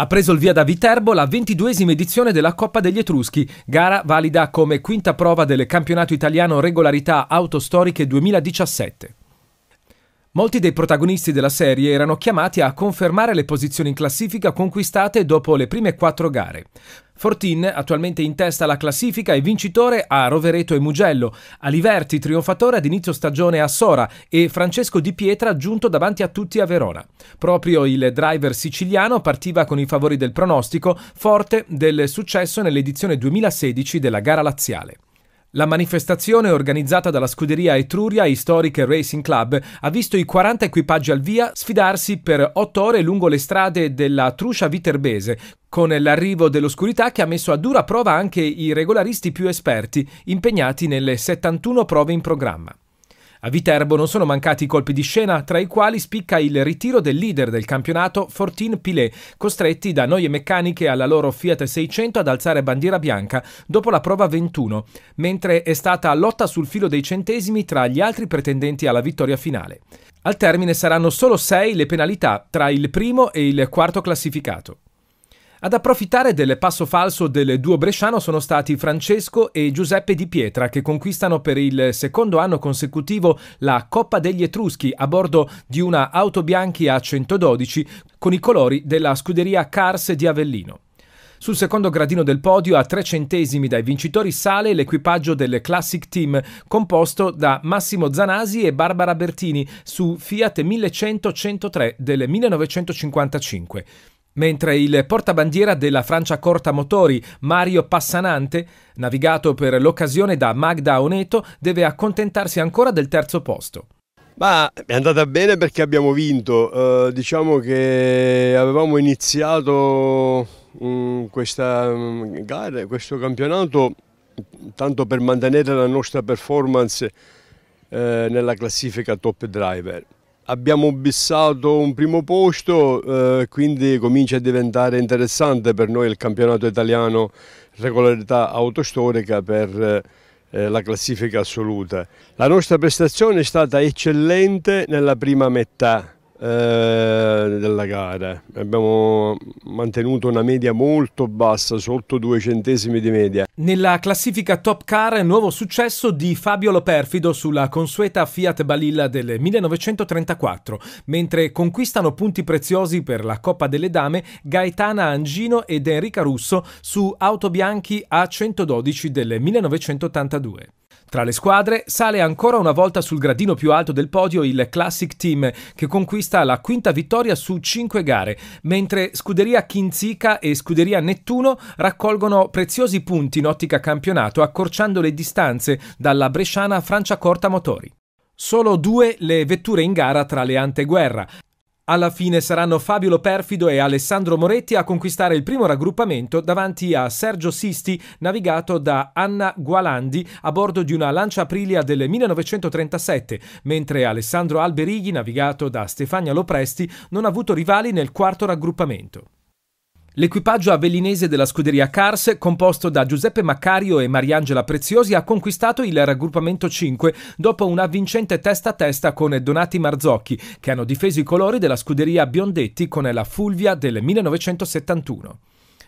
Ha preso il via da Viterbo la ventiduesima edizione della Coppa degli Etruschi, gara valida come quinta prova del campionato italiano regolarità autostoriche 2017. Molti dei protagonisti della serie erano chiamati a confermare le posizioni in classifica conquistate dopo le prime quattro gare. Fortin, attualmente in testa alla classifica è vincitore a Rovereto e Mugello, Aliverti trionfatore ad inizio stagione a Sora e Francesco Di Pietra giunto davanti a tutti a Verona. Proprio il driver siciliano partiva con i favori del pronostico, forte del successo nell'edizione 2016 della gara laziale. La manifestazione organizzata dalla scuderia Etruria Historic Racing Club ha visto i 40 equipaggi al via sfidarsi per 8 ore lungo le strade della Truscia Viterbese, con l'arrivo dell'oscurità che ha messo a dura prova anche i regolaristi più esperti, impegnati nelle 71 prove in programma. A Viterbo non sono mancati colpi di scena, tra i quali spicca il ritiro del leader del campionato Fortin Pilet, costretti da noie meccaniche alla loro Fiat 600 ad alzare bandiera bianca dopo la prova 21, mentre è stata lotta sul filo dei centesimi tra gli altri pretendenti alla vittoria finale. Al termine saranno solo 6 le penalità tra il primo e il quarto classificato. Ad approfittare del passo falso del duo bresciano sono stati Francesco e Giuseppe Di Pietra che conquistano per il secondo anno consecutivo la Coppa degli Etruschi a bordo di una auto bianchi A112 con i colori della scuderia Cars di Avellino. Sul secondo gradino del podio, a tre centesimi dai vincitori, sale l'equipaggio del Classic Team, composto da Massimo Zanasi e Barbara Bertini su Fiat 1100-103 del 1955 mentre il portabandiera della Francia Corta Motori, Mario Passanante, navigato per l'occasione da Magda Oneto, deve accontentarsi ancora del terzo posto. Ma è andata bene perché abbiamo vinto, eh, diciamo che avevamo iniziato mh, mm, questa mh, mm, gara, questo campionato tanto per mantenere la nostra performance eh, nella classifica top driver abbiamo bissato un primo posto, eh, quindi comincia a diventare interessante per noi il campionato italiano regolarità autostorica per eh, la classifica assoluta. La nostra prestazione è stata eccellente nella prima metà eh, della gara. Abbiamo mantenuto una media molto bassa, sotto due centesimi di media. Nella classifica Top Car, nuovo successo di Fabio Loperfido sulla consueta Fiat Balilla del 1934, mentre conquistano punti preziosi per la Coppa delle Dame Gaetana Angino ed Enrica Russo su auto Autobianchi A112 del 1982. Tra le squadre sale ancora una volta sul gradino più alto del podio il Classic Team che conquista la quinta vittoria su cinque gare, mentre Scuderia Chinzica e Scuderia Nettuno raccolgono preziosi punti in ottica campionato accorciando le distanze dalla bresciana Franciacorta Motori. Solo due le vetture in gara tra le anteguerra, alla fine saranno Fabio Perfido e Alessandro Moretti a conquistare il primo raggruppamento davanti a Sergio Sisti, navigato da Anna Gualandi a bordo di una Lancia Aprilia del 1937, mentre Alessandro Alberighi, navigato da Stefania Lopresti, non ha avuto rivali nel quarto raggruppamento. L'equipaggio avellinese della scuderia Cars, composto da Giuseppe Maccario e Mariangela Preziosi, ha conquistato il raggruppamento 5 dopo una vincente testa a testa con Donati Marzocchi, che hanno difeso i colori della scuderia Biondetti con la Fulvia del 1971.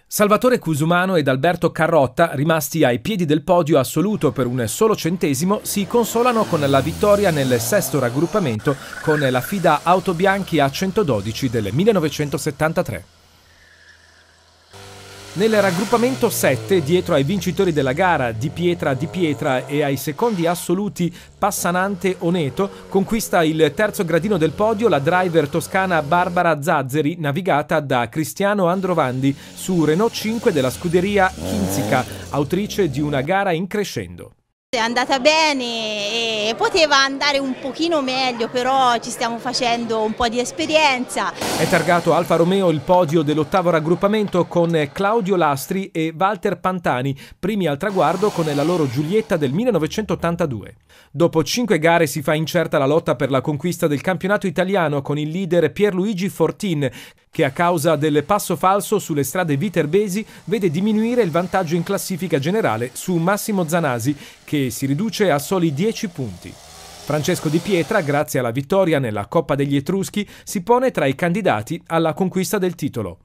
Salvatore Cusumano ed Alberto Carrotta, rimasti ai piedi del podio assoluto per un solo centesimo, si consolano con la vittoria nel sesto raggruppamento con la FIDA Autobianchi A112 del 1973. Nel raggruppamento 7, dietro ai vincitori della gara Di Pietra Di Pietra e ai secondi assoluti Passanante Oneto, conquista il terzo gradino del podio la driver toscana Barbara Zazzeri, navigata da Cristiano Androvandi su Renault 5 della scuderia Kinzica, autrice di una gara in crescendo. È andata bene e poteva andare un pochino meglio, però ci stiamo facendo un po' di esperienza. È targato Alfa Romeo il podio dell'ottavo raggruppamento con Claudio Lastri e Walter Pantani, primi al traguardo con la loro Giulietta del 1982. Dopo cinque gare si fa incerta la lotta per la conquista del campionato italiano con il leader Pierluigi Fortin, che a causa del passo falso sulle strade viterbesi vede diminuire il vantaggio in classifica generale su Massimo Zanasi, che si riduce a soli 10 punti. Francesco di Pietra, grazie alla vittoria nella Coppa degli Etruschi, si pone tra i candidati alla conquista del titolo.